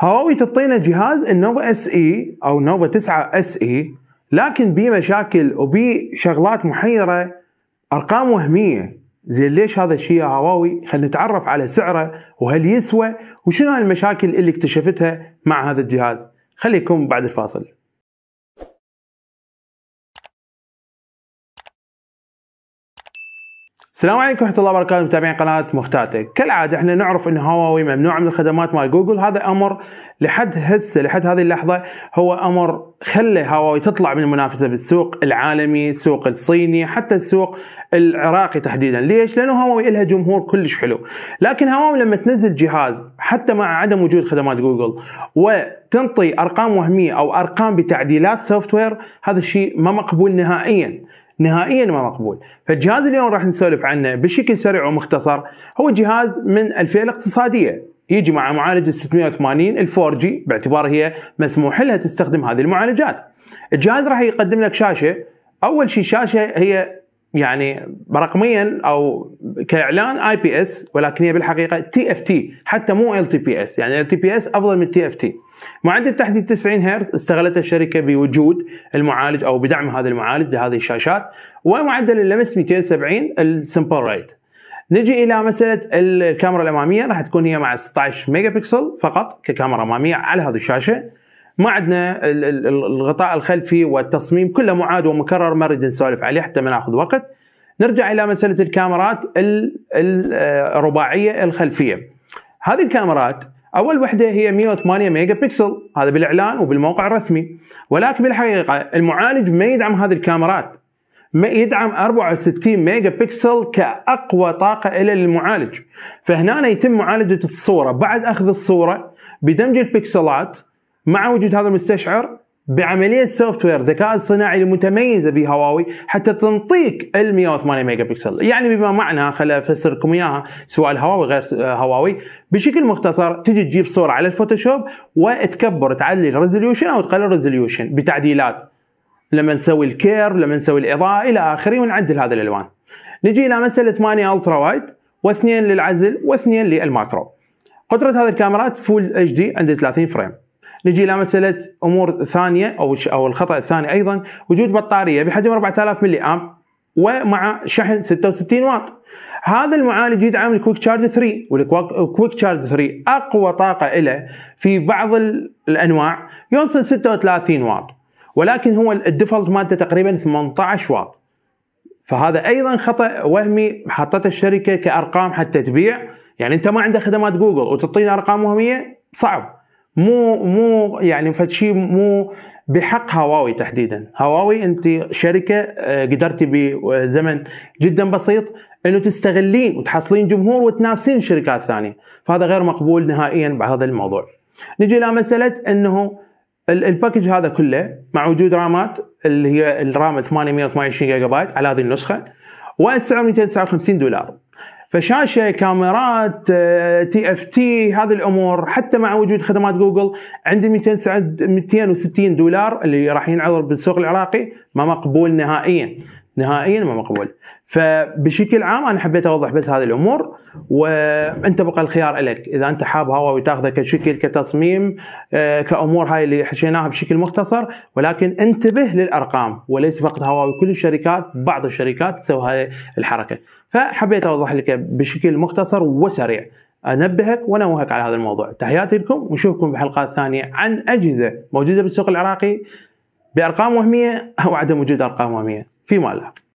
هواوي تعطينا جهاز النوفا اس اي e او نوفا 9 اس اي لكن بيه مشاكل وبي شغلات محيره ارقام وهميه زين ليش هذا الشيء يا هواوي؟ خلينا نتعرف على سعره وهل يسوى وشنو هالمشاكل اللي اكتشفتها مع هذا الجهاز؟ خليكم بعد الفاصل. السلام عليكم ورحمه الله وبركاته متابعين قناه مختاتك كالعاده احنا نعرف ان هواوي ممنوعه من الخدمات مال جوجل هذا امر لحد هسه لحد هذه اللحظه هو امر خلى هواوي تطلع من المنافسه بالسوق العالمي السوق الصيني حتى السوق العراقي تحديدا ليش لانه هواوي لها جمهور كلش حلو لكن هواوي لما تنزل جهاز حتى مع عدم وجود خدمات جوجل وتنطي ارقام وهميه او ارقام بتعديلات سوفت وير هذا الشيء ما مقبول نهائيا نهائيا ما مقبول فالجهاز اليوم راح نسولف عنه بشكل سريع ومختصر هو جهاز من الفئه الاقتصاديه يجي مع معالج 680 الفور جي باعتبار هي مسموح لها تستخدم هذه المعالجات الجهاز راح يقدم لك شاشه اول شيء شاشه هي يعني رقميا او كاعلان اي بي اس ولكن هي بالحقيقه تي اف تي حتى مو ال تي بي اس يعني ال تي بي اس افضل من تي اف تي معدل تحديد 90 هرتز استغلته الشركه بوجود المعالج او بدعم هذا المعالج لهذه الشاشات ومعدل اللمس 270 السمبل ريت نجي الى مساله الكاميرا الاماميه راح تكون هي مع 16 ميجا بكسل فقط ككاميرا اماميه على هذه الشاشه ما عندنا الغطاء الخلفي والتصميم كله معاد ومكرر ما نريد نسولف عليه حتى ما ناخذ وقت نرجع الى مساله الكاميرات آه، الرباعيه الخلفيه هذه الكاميرات اول وحده هي 108 ميجا بكسل هذا بالاعلان وبالموقع الرسمي ولكن بالحقيقه المعالج ما يدعم هذه الكاميرات ما يدعم 64 ميجا بكسل كاقوى طاقه الى المعالج فهنا يتم معالجه الصوره بعد اخذ الصوره بدمج البكسلات مع وجود هذا المستشعر بعمليه سوفت وير الذكاء الصناعي المتميزه بهواوي حتى تنطيك ال 108 ميجا بكسل، يعني بما معنى خل افسر لكم اياها سواء الهواوي غير آه، هواوي، بشكل مختصر تجي تجيب صوره على الفوتوشوب وتكبر تعلي الريزوليوشن او تقلل الريزوليوشن بتعديلات. لما نسوي الكير، لما نسوي الاضاءه الى اخره ونعدل هذا الالوان. نجي الى مساله 8 الترا وايد واثنين للعزل واثنين للماكرو. قدره هذه الكاميرات فول اتش دي عند 30 فريم. نجي الى مساله امور ثانيه او او الخطا الثاني ايضا وجود بطاريه بحجم 4000 ملي امب ومع شحن 66 واط هذا المعالج يدعم الكويك تشارج 3 والكويك تشارج 3 اقوى طاقه له في بعض الانواع يوصل 36 واط ولكن هو الديفولت مالته تقريبا 18 واط فهذا ايضا خطا وهمي حطته الشركه كارقام حتى تبيع يعني انت ما عندك خدمات جوجل وتعطيني ارقام وهميه صعب مو مو يعني فشي مو بحق هواوي تحديدا هواوي انت شركه آه، قدرتي بزمن جدا بسيط انه تستغلين وتحصلين جمهور وتنافسين شركات ثانيه فهذا غير مقبول نهائيا بهذا الموضوع نجي الى مساله انه الباكج هذا كله مع وجود رامات اللي هي الرام 828 جيجا بايت على هذه النسخه والسعر 259 دولار فشاشه كاميرات آه، تي اف تي هذه الامور حتى مع وجود خدمات جوجل عندي 260 دولار اللي راح ينعرض بالسوق العراقي ما مقبول نهائيا نهائيا ما مقبول فبشكل عام انا حبيت اوضح بس هذه الامور وانت بقى الخيار لك اذا انت حاب هواوي تاخذه كشكل كتصميم آه، كامور هاي اللي حشيناها بشكل مختصر ولكن انتبه للارقام وليس فقط هواوي كل الشركات بعض الشركات تسوي هاي الحركه فحبيت اوضح لك بشكل مختصر وسريع انبهك وانوهك على هذا الموضوع تحياتي لكم ونشوفكم بحلقات ثانيه عن اجهزه موجوده بالسوق العراقي بارقام وهميه او عدم وجود ارقام وهميه fimala